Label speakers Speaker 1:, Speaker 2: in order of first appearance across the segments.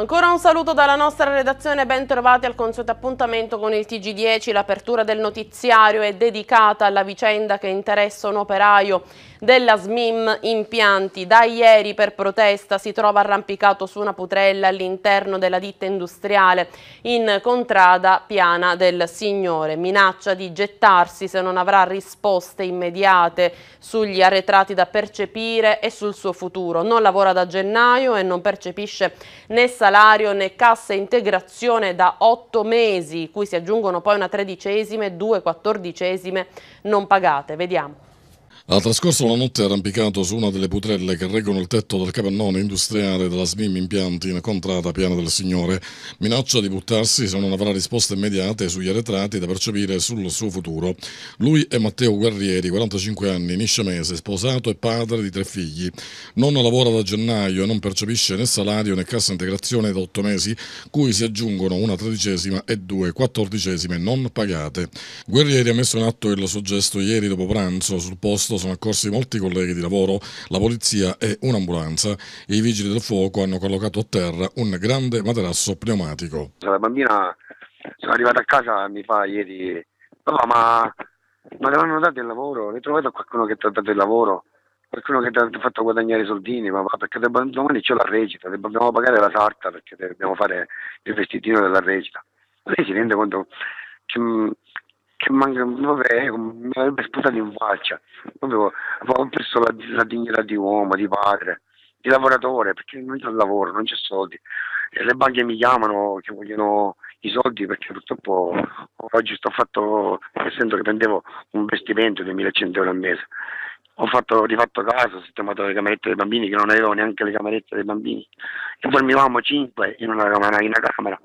Speaker 1: Ancora un saluto dalla nostra redazione, bentrovati al consueto appuntamento con il Tg10. L'apertura del notiziario è dedicata alla vicenda che interessa un operaio della SMIM Impianti. Da ieri per protesta si trova arrampicato su una putrella all'interno della ditta industriale in contrada piana del Signore. Minaccia di gettarsi se non avrà risposte immediate sugli arretrati da percepire e sul suo futuro. Non lavora da gennaio e non percepisce né salario né cassa integrazione da otto mesi, cui si aggiungono poi una tredicesima e due quattordicesime non pagate. Vediamo.
Speaker 2: Ha trascorso la notte arrampicato su una delle putrelle che reggono il tetto del capannone industriale della SMIM Impianti in contrada Piana del Signore. Minaccia di buttarsi se non avrà risposte immediate sugli arretrati da percepire sul suo futuro. Lui è Matteo Guerrieri, 45 anni, nisciamese, sposato e padre di tre figli. Non lavora da gennaio e non percepisce né salario né cassa integrazione da otto mesi, cui si aggiungono una tredicesima e due quattordicesime non pagate. Guerrieri ha messo in atto il suo gesto ieri dopo pranzo sul posto sono accorsi molti colleghi di lavoro, la polizia e un'ambulanza e i vigili del fuoco hanno collocato a terra un grande materasso pneumatico.
Speaker 3: La bambina sono arrivata a casa mi fa ieri, papà ma, ma te l'hanno dato il lavoro, hai trovato qualcuno che ti ha dato il lavoro? qualcuno che ti ha fatto guadagnare soldini, ma perché domani c'è la recita, dobbiamo pagare la sarta perché dobbiamo fare il vestitino della recita. Lei si rende conto, cioè, che manca, vabbè, mi avrebbe sputato in faccia, proprio ho perso la, la, dignità di uomo, di padre, di lavoratore, perché non c'è lavoro, non c'è soldi. E le banche mi chiamano che vogliono i soldi perché purtroppo oggi sto fatto, essendo che prendevo un vestimento di 1100 euro al mese, ho fatto, rifatto casa, ho sistemato le camerette dei bambini che non avevo neanche le camerette dei bambini, e dormivamo 5 in una, in una camera.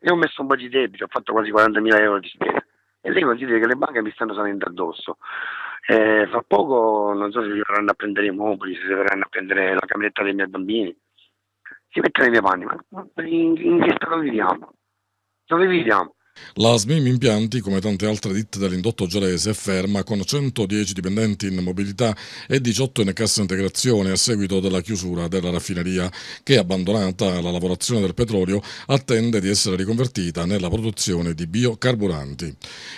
Speaker 3: E ho messo un po' di debito, ho fatto quasi 40.000 euro di spesa e lei considera che le banche mi stanno salendo addosso. Eh, fra poco non so se si verranno a prendere i mobili, se si verranno a prendere la cameretta dei miei bambini. Si mette nei miei panni, ma in, in che stato viviamo? Dove
Speaker 2: viviamo? La SMIM Impianti, come tante altre ditte dell'indotto gelese, è ferma con 110 dipendenti in mobilità e 18 in cassa integrazione a seguito della chiusura della raffineria che, abbandonata alla lavorazione del petrolio, attende di essere riconvertita nella produzione di biocarburanti.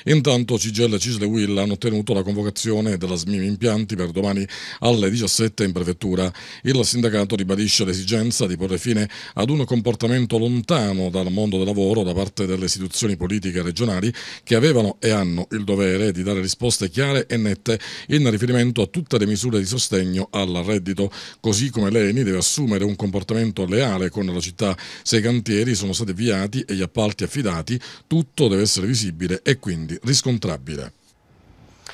Speaker 2: Intanto CGL e Cisle Will hanno ottenuto la convocazione della SMIM Impianti per domani alle 17 in prefettura. Il sindacato ribadisce l'esigenza di porre fine ad un comportamento lontano dal mondo del lavoro da parte delle istituzioni politiche politiche regionali che avevano e hanno il dovere di dare risposte chiare e nette in riferimento a tutte le misure di sostegno al reddito, così come l'ENI deve assumere un comportamento leale con la città se i cantieri sono stati avviati e gli appalti affidati, tutto deve essere visibile e quindi riscontrabile.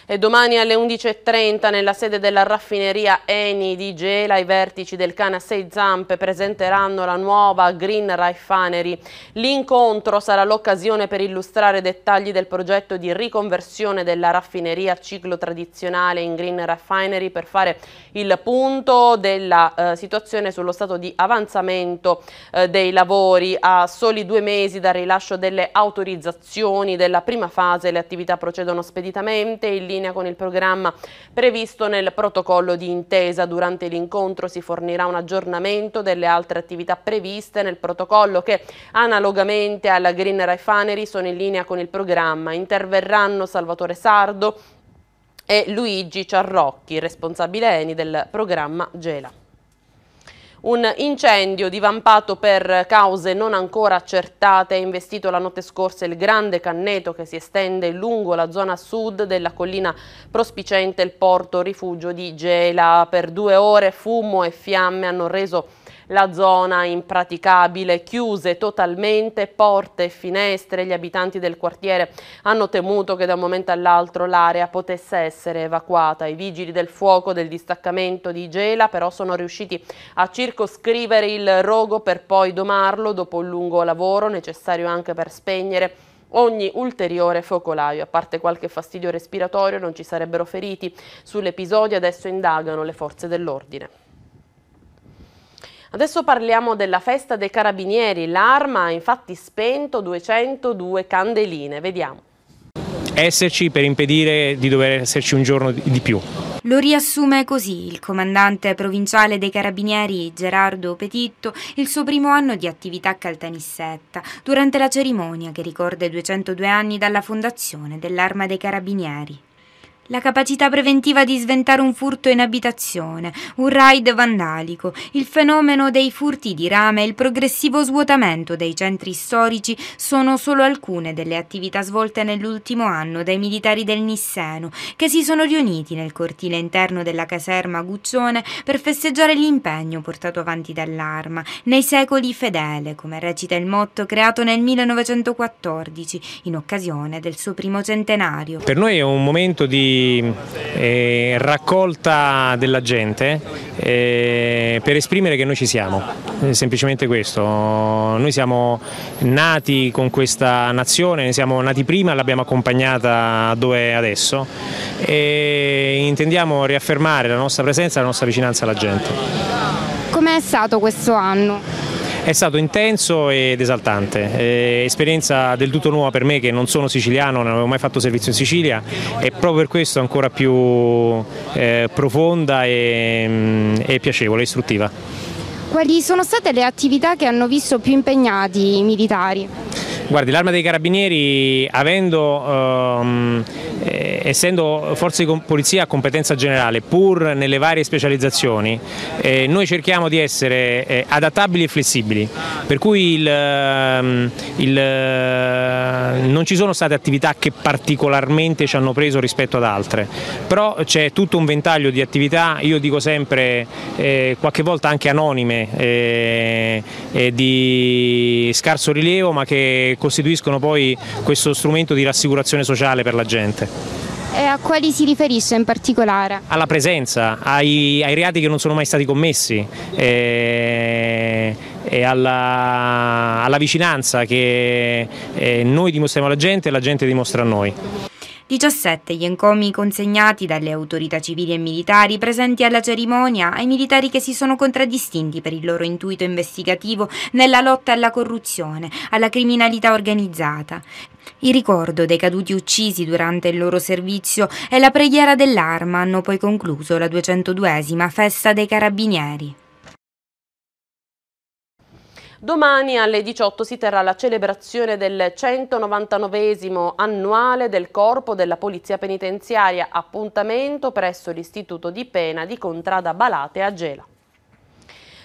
Speaker 1: E domani alle 11.30 nella sede della raffineria Eni di Gela i vertici del Cana 6 Zampe presenteranno la nuova Green Refinery. L'incontro sarà l'occasione per illustrare dettagli del progetto di riconversione della raffineria ciclo tradizionale in Green Refinery per fare il punto della eh, situazione sullo stato di avanzamento eh, dei lavori a soli due mesi dal rilascio delle autorizzazioni della prima fase le attività procedono speditamente il linea con il programma previsto nel protocollo di intesa. Durante l'incontro si fornirà un aggiornamento delle altre attività previste nel protocollo che analogamente alla Green Refinery sono in linea con il programma. Interverranno Salvatore Sardo e Luigi Ciarrocchi, responsabile ENI del programma Gela. Un incendio divampato per cause non ancora accertate ha investito la notte scorsa il grande canneto che si estende lungo la zona sud della collina prospicente il porto rifugio di Gela. Per due ore fumo e fiamme hanno reso la zona impraticabile, chiuse totalmente porte e finestre, gli abitanti del quartiere hanno temuto che da un momento all'altro l'area potesse essere evacuata. I vigili del fuoco del distaccamento di Gela però sono riusciti a circoscrivere il rogo per poi domarlo dopo un lungo lavoro necessario anche per spegnere ogni ulteriore focolaio. A parte qualche fastidio respiratorio non ci sarebbero feriti. Sull'episodio adesso indagano le forze dell'ordine. Adesso parliamo della festa dei carabinieri. L'arma ha infatti spento 202 candeline. Vediamo.
Speaker 4: Esserci per impedire di dover esserci un giorno di più.
Speaker 5: Lo riassume così il comandante provinciale dei Carabinieri Gerardo Petitto il suo primo anno di attività a Caltanissetta, durante la cerimonia che ricorda i 202 anni dalla fondazione dell'Arma dei Carabinieri. La capacità preventiva di sventare un furto in abitazione, un raid vandalico, il fenomeno dei furti di rame e il progressivo svuotamento dei centri storici sono solo alcune delle attività svolte nell'ultimo anno dai militari del Nisseno, che si sono riuniti nel cortile interno della caserma Guccione per festeggiare l'impegno portato avanti dall'arma, nei secoli fedele, come recita il motto creato nel 1914 in occasione del suo primo centenario.
Speaker 4: Per noi è un momento di eh, raccolta della gente eh, per esprimere che noi ci siamo, è semplicemente questo, noi siamo nati con questa nazione, ne siamo nati prima, l'abbiamo accompagnata dove è adesso e intendiamo riaffermare la nostra presenza e la nostra vicinanza alla gente.
Speaker 5: Com'è stato questo anno?
Speaker 4: È stato intenso ed esaltante, eh, esperienza del tutto nuova per me che non sono siciliano, non avevo mai fatto servizio in Sicilia e proprio per questo ancora più eh, profonda e, mm, e piacevole, istruttiva.
Speaker 5: Quali sono state le attività che hanno visto più impegnati i militari?
Speaker 4: Guardi, l'arma dei carabinieri, avendo ehm, essendo forze di polizia a competenza generale, pur nelle varie specializzazioni, eh, noi cerchiamo di essere eh, adattabili e flessibili, per cui il, ehm, il, eh, non ci sono state attività che particolarmente ci hanno preso rispetto ad altre, però c'è tutto un ventaglio di attività, io dico sempre eh, qualche volta anche anonime, eh, eh, di scarso rilievo ma che costituiscono poi questo strumento di rassicurazione sociale per la gente.
Speaker 5: E a quali si riferisce in particolare?
Speaker 4: Alla presenza, ai, ai reati che non sono mai stati commessi. E e alla, alla vicinanza che eh, noi dimostriamo alla gente e la gente dimostra a noi.
Speaker 5: 17 gli encomi consegnati dalle autorità civili e militari presenti alla cerimonia ai militari che si sono contraddistinti per il loro intuito investigativo nella lotta alla corruzione, alla criminalità organizzata. Il ricordo dei caduti uccisi durante il loro servizio e la preghiera dell'arma hanno poi concluso la 202esima festa dei carabinieri.
Speaker 1: Domani alle 18 si terrà la celebrazione del 199 annuale del Corpo della Polizia Penitenziaria, appuntamento presso l'Istituto di Pena di Contrada Balate a Gela.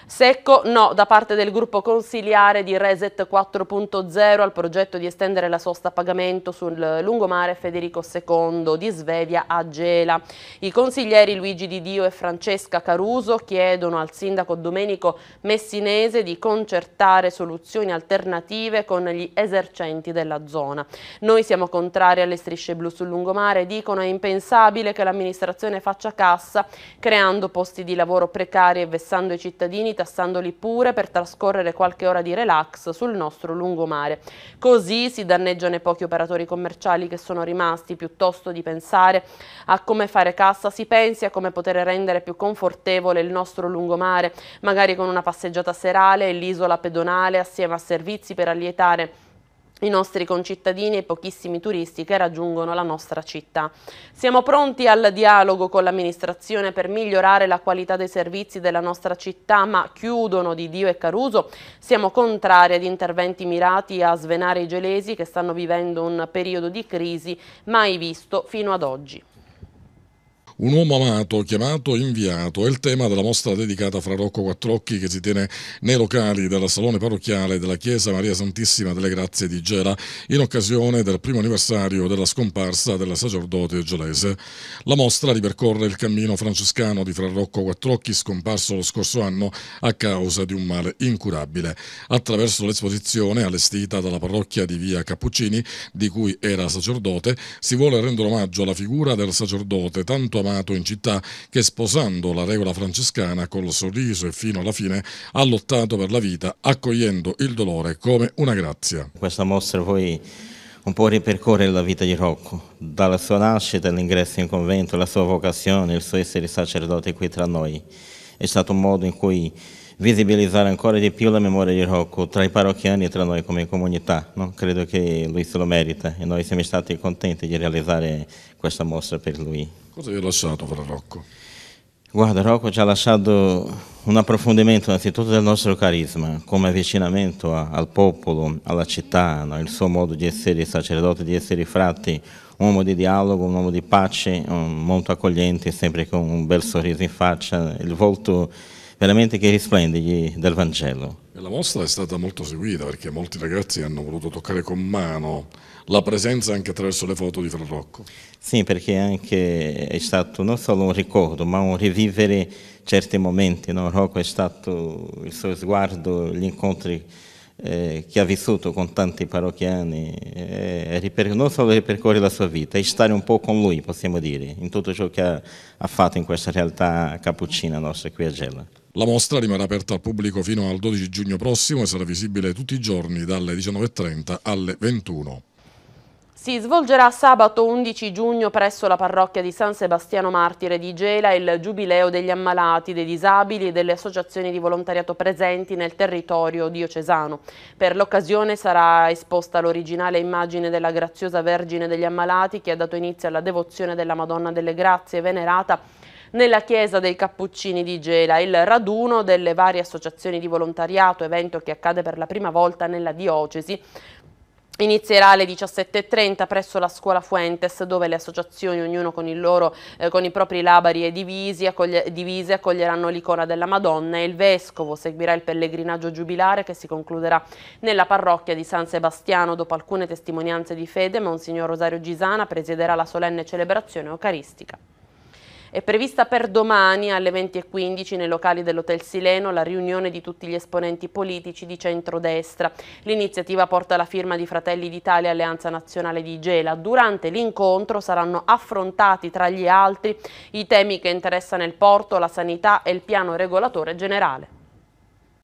Speaker 1: Secco no da parte del gruppo consiliare di Reset 4.0 al progetto di estendere la sosta a pagamento sul lungomare Federico II di Svevia a Gela. I consiglieri Luigi Di Dio e Francesca Caruso chiedono al sindaco Domenico Messinese di concertare soluzioni alternative con gli esercenti della zona. Noi siamo contrari alle strisce blu sul lungomare, dicono è impensabile che l'amministrazione faccia cassa creando posti di lavoro precari e vessando i cittadini tassandoli pure per trascorrere qualche ora di relax sul nostro lungomare. Così si danneggiano i pochi operatori commerciali che sono rimasti, piuttosto di pensare a come fare cassa, si pensi a come poter rendere più confortevole il nostro lungomare, magari con una passeggiata serale e l'isola pedonale assieme a servizi per allietare i nostri concittadini e pochissimi turisti che raggiungono la nostra città. Siamo pronti al dialogo con l'amministrazione per migliorare la qualità dei servizi della nostra città, ma chiudono di Dio e Caruso. Siamo contrari ad interventi mirati a svenare i gelesi che stanno vivendo un periodo di crisi mai visto fino ad oggi.
Speaker 2: Un uomo amato, chiamato inviato, è il tema della mostra dedicata a Fra Rocco Quattrocchi che si tiene nei locali del Salone Parrocchiale della Chiesa Maria Santissima delle Grazie di Gela in occasione del primo anniversario della scomparsa del sacerdote gelese. La mostra ripercorre il cammino francescano di Fra Rocco Quattrocchi scomparso lo scorso anno a causa di un male incurabile. Attraverso l'esposizione allestita dalla parrocchia di Via Cappuccini, di cui era sacerdote, si vuole rendere omaggio alla figura del sacerdote tanto amato acclamato in città che sposando la regola francescana col sorriso e fino alla fine ha lottato per la vita accogliendo il
Speaker 6: dolore come una grazia. Questa mostra poi un po' ripercorre la vita di Rocco, dalla sua nascita l'ingresso in convento, la sua vocazione, il suo essere sacerdote qui tra noi. È stato un modo in cui visibilizzare ancora di più la memoria di Rocco tra i parrocchiani e tra noi come comunità. No? Credo che lui se lo merita e noi siamo stati contenti di realizzare questa mostra per lui. Cosa gli ha lasciato fra Rocco? Guarda, Rocco ci ha lasciato un approfondimento innanzitutto del nostro carisma, come avvicinamento a, al popolo, alla città, no? il suo modo di essere sacerdote, di essere frati, un uomo di dialogo, un uomo di pace, un, molto accogliente, sempre con un bel sorriso in faccia, il volto veramente che risplende del Vangelo.
Speaker 2: E la mostra è stata molto seguita perché molti ragazzi hanno voluto toccare con mano la presenza anche attraverso le foto di
Speaker 6: Frarocco. Sì, perché anche è stato non solo un ricordo, ma un rivivere certi momenti. No? Rocco è stato il suo sguardo, gli incontri eh, che ha vissuto con tanti parrocchiani, eh, non solo ripercorre la sua vita, è stare un po' con lui, possiamo dire, in tutto ciò che ha, ha fatto in questa realtà cappuccina nostra qui a Gela.
Speaker 2: La mostra rimarrà aperta al pubblico fino al 12 giugno prossimo e sarà visibile tutti i giorni dalle 19.30 alle 21.
Speaker 1: Si svolgerà sabato 11 giugno presso la parrocchia di San Sebastiano Martire di Gela il Giubileo degli ammalati, dei disabili e delle associazioni di volontariato presenti nel territorio diocesano. Per l'occasione sarà esposta l'originale immagine della graziosa Vergine degli ammalati che ha dato inizio alla devozione della Madonna delle Grazie venerata nella chiesa dei Cappuccini di Gela, il raduno delle varie associazioni di volontariato, evento che accade per la prima volta nella diocesi. Inizierà alle 17.30 presso la scuola Fuentes dove le associazioni, ognuno con, loro, eh, con i propri labari e divisi, accoglie, divise, accoglieranno l'icona della Madonna e il Vescovo seguirà il pellegrinaggio giubilare che si concluderà nella parrocchia di San Sebastiano. Dopo alcune testimonianze di fede, Monsignor Rosario Gisana presiederà la solenne celebrazione eucaristica. È prevista per domani alle 20.15 nei locali dell'Hotel Sileno la riunione di tutti gli esponenti politici di centrodestra. L'iniziativa porta la firma di Fratelli d'Italia e Alleanza Nazionale di Gela. Durante l'incontro saranno affrontati tra gli altri i temi che interessano il porto, la sanità e il piano regolatore generale.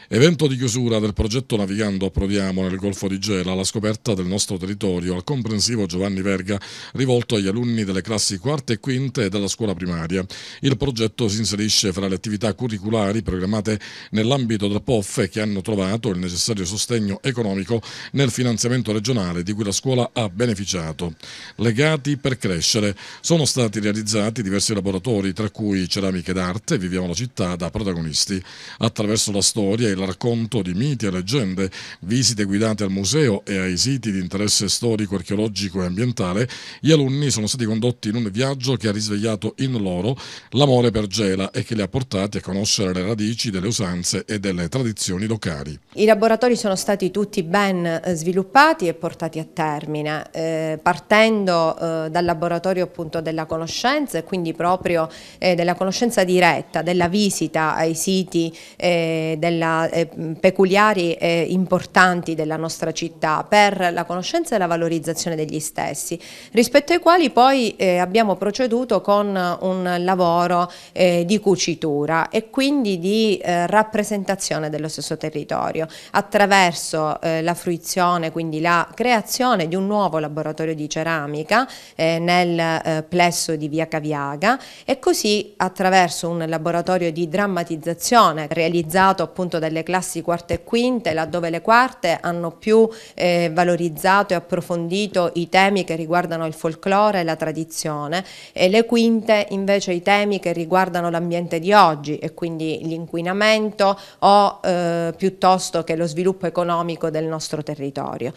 Speaker 2: Evento di chiusura del progetto Navigando Approviamo nel Golfo di Gela, la scoperta del nostro territorio al comprensivo Giovanni Verga, rivolto agli alunni delle classi quarte e quinte della scuola primaria. Il progetto si inserisce fra le attività curriculari programmate nell'ambito del POF che hanno trovato il necessario sostegno economico nel finanziamento regionale di cui la scuola ha beneficiato. Legati per crescere, sono stati realizzati diversi laboratori, tra cui ceramiche d'arte, Viviamo la città da protagonisti. Attraverso la storia e il racconto di miti e leggende, visite guidate al museo e ai siti di interesse storico, archeologico e ambientale, gli alunni sono stati condotti in un viaggio che ha risvegliato in loro l'amore per Gela e che li ha portati a conoscere le radici delle usanze e delle tradizioni locali.
Speaker 7: I laboratori sono stati tutti ben eh, sviluppati e portati a termine, eh, partendo eh, dal laboratorio appunto della conoscenza e quindi proprio eh, della conoscenza diretta, della visita ai siti eh, della eh, peculiari e importanti della nostra città per la conoscenza e la valorizzazione degli stessi, rispetto ai quali poi eh, abbiamo proceduto con un lavoro eh, di cucitura e quindi di eh, rappresentazione dello stesso territorio attraverso eh, la fruizione, quindi la creazione di un nuovo laboratorio di ceramica eh, nel plesso di Via Caviaga e così attraverso un laboratorio di drammatizzazione realizzato appunto da delle classi quarte e quinte, laddove le quarte hanno più eh, valorizzato e approfondito i temi che riguardano il folklore e la tradizione e le quinte invece i temi che riguardano l'ambiente di oggi e quindi l'inquinamento o eh, piuttosto che lo sviluppo economico del nostro territorio.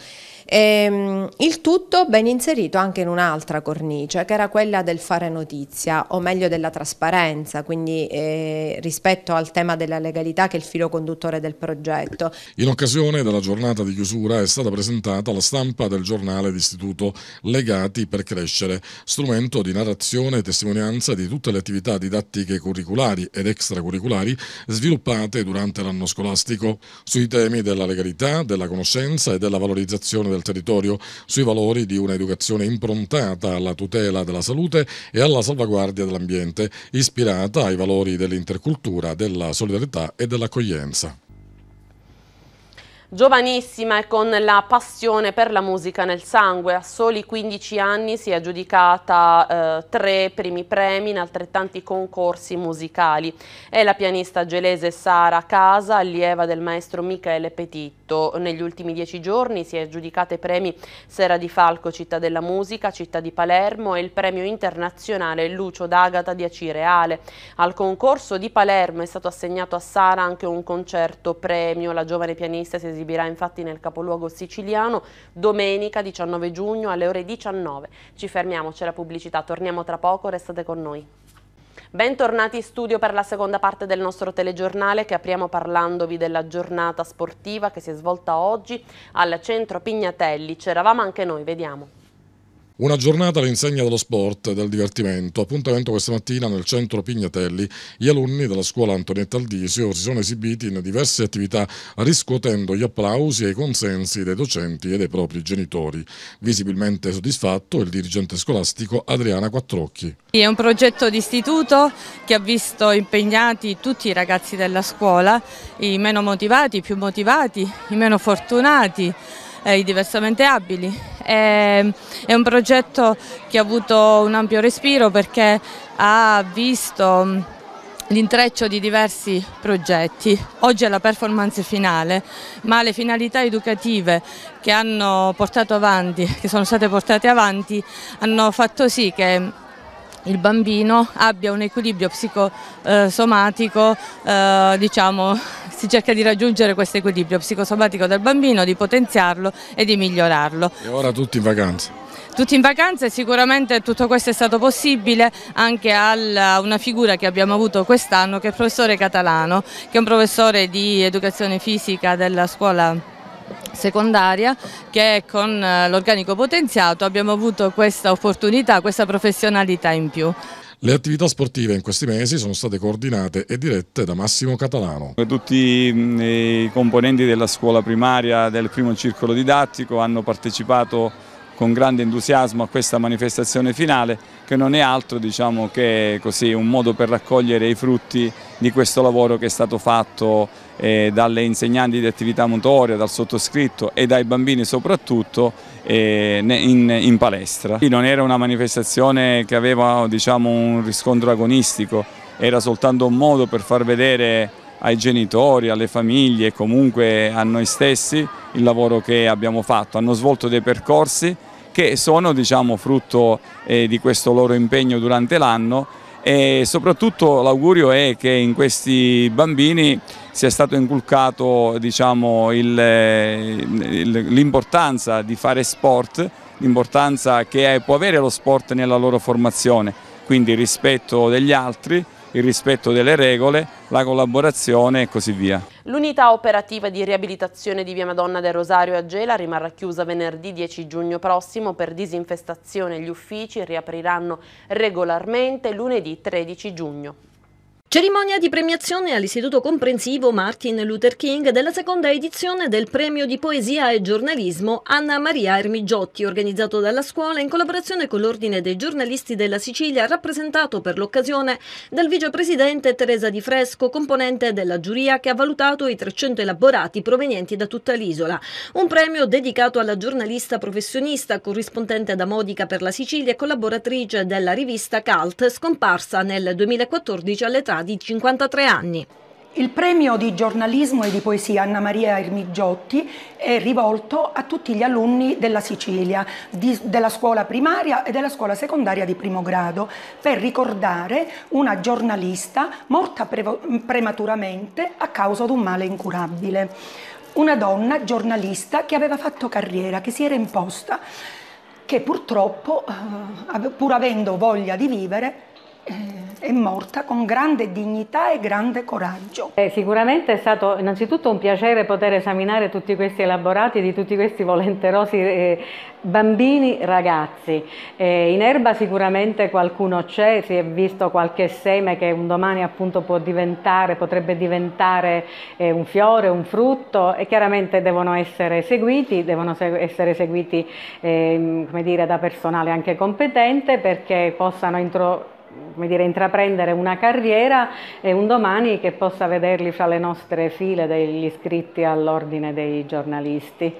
Speaker 7: E, ehm, il tutto ben inserito anche in un'altra cornice, che era quella del fare notizia, o meglio della trasparenza, quindi eh, rispetto al tema della legalità che è il filo conduttore del progetto.
Speaker 2: In occasione della giornata di chiusura è stata presentata la stampa del giornale d'Istituto Legati per Crescere, strumento di narrazione e testimonianza di tutte le attività didattiche curriculari ed extracurriculari sviluppate durante l'anno scolastico sui temi della legalità, della conoscenza e della valorizzazione del del territorio sui valori di un'educazione improntata alla tutela della salute e alla salvaguardia dell'ambiente, ispirata ai valori dell'intercultura, della solidarietà e dell'accoglienza.
Speaker 1: Giovanissima e con la passione per la musica nel sangue, a soli 15 anni si è aggiudicata eh, tre primi premi in altrettanti concorsi musicali. È la pianista gelese Sara Casa, allieva del maestro Michele Petitto. Negli ultimi dieci giorni si è aggiudicata i premi Sera di Falco, Città della Musica, Città di Palermo e il premio internazionale Lucio d'Agata di Acireale. Al concorso di Palermo è stato assegnato a Sara anche un concerto premio. La giovane pianista si è esibirà infatti nel capoluogo siciliano domenica 19 giugno alle ore 19. Ci fermiamo, c'è la pubblicità, torniamo tra poco, restate con noi. Bentornati in studio per la seconda parte del nostro telegiornale che apriamo parlandovi della giornata sportiva che si è svolta oggi al centro Pignatelli. C'eravamo anche noi, vediamo.
Speaker 2: Una giornata all'insegna dello sport e del divertimento. Appuntamento questa mattina nel centro Pignatelli. Gli alunni della scuola Antonietta Aldisio si sono esibiti in diverse attività riscuotendo gli applausi e i consensi dei docenti e dei propri genitori. Visibilmente soddisfatto il dirigente scolastico Adriana Quattrocchi.
Speaker 8: È un progetto di istituto che ha visto impegnati tutti i ragazzi della scuola, i meno motivati, i più motivati, i meno fortunati eh, i diversamente abili. E, è un progetto che ha avuto un ampio respiro perché ha visto mm, l'intreccio di diversi progetti. Oggi è la performance finale, ma le finalità educative che, hanno portato avanti, che sono state portate avanti, hanno fatto sì che il bambino abbia un equilibrio psicosomatico eh, eh, diciamo, si cerca di raggiungere questo equilibrio psicosomatico del bambino, di potenziarlo e di migliorarlo.
Speaker 2: E ora tutti in vacanza?
Speaker 8: tutti in vacanza e sicuramente tutto questo è stato possibile anche a una figura che abbiamo avuto quest'anno che è il professore Catalano, che è un professore di educazione fisica della scuola secondaria che con eh, l'organico potenziato abbiamo avuto questa opportunità, questa professionalità in più.
Speaker 2: Le attività sportive in questi mesi sono state coordinate e dirette da Massimo Catalano.
Speaker 9: Tutti mm, i componenti della scuola primaria del primo circolo didattico hanno partecipato con grande entusiasmo a questa manifestazione finale che non è altro diciamo, che così, un modo per raccogliere i frutti di questo lavoro che è stato fatto eh, dalle insegnanti di attività motoria, dal sottoscritto e dai bambini soprattutto eh, in, in, palestra. Non era una manifestazione che aveva diciamo, un riscontro agonistico, era soltanto un modo per far vedere ai genitori, alle famiglie e comunque a noi stessi il lavoro che abbiamo fatto. Hanno svolto dei percorsi che sono diciamo, frutto eh, di questo loro impegno durante l'anno e soprattutto l'augurio è che in questi bambini sia stato inculcato diciamo, l'importanza di fare sport, l'importanza che può avere lo sport nella loro formazione, quindi il rispetto degli altri, il rispetto delle regole, la collaborazione e così via.
Speaker 1: L'unità operativa di riabilitazione di Via Madonna del Rosario a Gela rimarrà chiusa venerdì 10 giugno prossimo per disinfestazione. Gli uffici riapriranno regolarmente lunedì 13 giugno. Cerimonia di premiazione
Speaker 10: all'Istituto Comprensivo Martin Luther King della seconda edizione del Premio di Poesia e Giornalismo Anna Maria Ermigiotti, organizzato dalla scuola in collaborazione con l'Ordine dei giornalisti della Sicilia, rappresentato per l'occasione dal vicepresidente Teresa Di Fresco, componente della giuria che ha valutato i 300 elaborati provenienti da tutta l'isola. Un premio dedicato alla giornalista professionista, corrispondente da Modica per la Sicilia e collaboratrice della rivista Cult, scomparsa nel 2014 all'età di 53 anni.
Speaker 7: Il premio di giornalismo e di poesia Anna Maria Ermigiotti è rivolto a tutti gli alunni della Sicilia, di, della scuola primaria e della scuola secondaria di primo grado, per ricordare una giornalista morta pre prematuramente a causa di un male incurabile. Una donna giornalista che aveva fatto carriera, che si era imposta, che purtroppo, eh, pur avendo voglia di vivere, eh, è morta con grande dignità e grande
Speaker 10: coraggio. Eh, sicuramente è stato innanzitutto un piacere poter esaminare tutti questi elaborati di tutti questi volenterosi eh, bambini, ragazzi. Eh, in erba sicuramente qualcuno c'è, si è visto qualche seme che un domani appunto può diventare, potrebbe diventare eh, un fiore, un frutto e chiaramente devono essere seguiti, devono se essere seguiti ehm, come dire, da personale anche competente perché possano introdurre come dire, intraprendere una carriera e un domani che possa vederli fra le nostre file degli iscritti all'ordine dei giornalisti.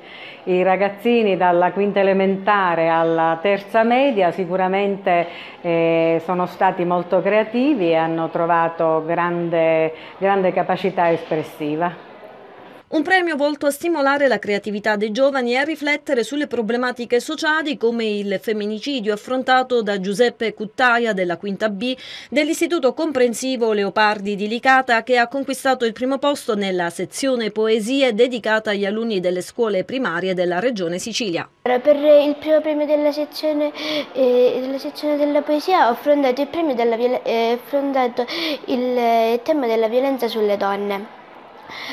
Speaker 10: I ragazzini dalla quinta elementare alla terza media sicuramente eh, sono stati molto creativi e hanno trovato grande, grande capacità espressiva. Un premio volto a stimolare la creatività dei giovani e a riflettere sulle problematiche sociali come il femminicidio affrontato da Giuseppe Cuttaia della Quinta B dell'Istituto Comprensivo Leopardi di Licata che ha conquistato il primo posto nella sezione poesie dedicata agli alunni delle scuole primarie della regione Sicilia.
Speaker 5: Per il primo premio della sezione, eh, della, sezione della, poesia ho affrontato, il, della, eh, affrontato eh, il tema della violenza sulle donne.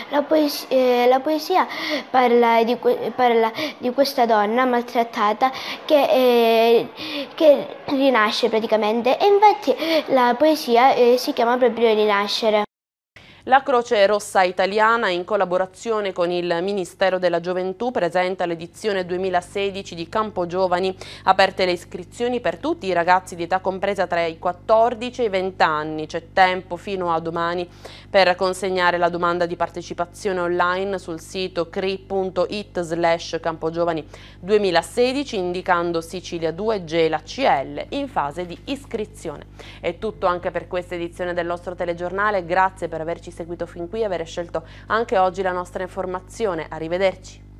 Speaker 5: La poesia, eh, la poesia parla, di, parla, di, questa donna maltrattata che, eh, che, rinasce praticamente e infatti la poesia eh, si chiama proprio Rinascere.
Speaker 1: La Croce Rossa Italiana, in collaborazione con il Ministero della Gioventù, presenta l'edizione 2016 di Campo Giovani. Aperte le iscrizioni per tutti i ragazzi di età compresa tra i 14 e i 20 anni. C'è tempo fino a domani per consegnare la domanda di partecipazione online sul sito cri.it slash campogiovani 2016 indicando Sicilia 2 Gela CL in fase di iscrizione. È tutto anche per questa edizione del nostro telegiornale. Grazie per averci seguito fin qui e aver scelto anche oggi la nostra informazione. Arrivederci.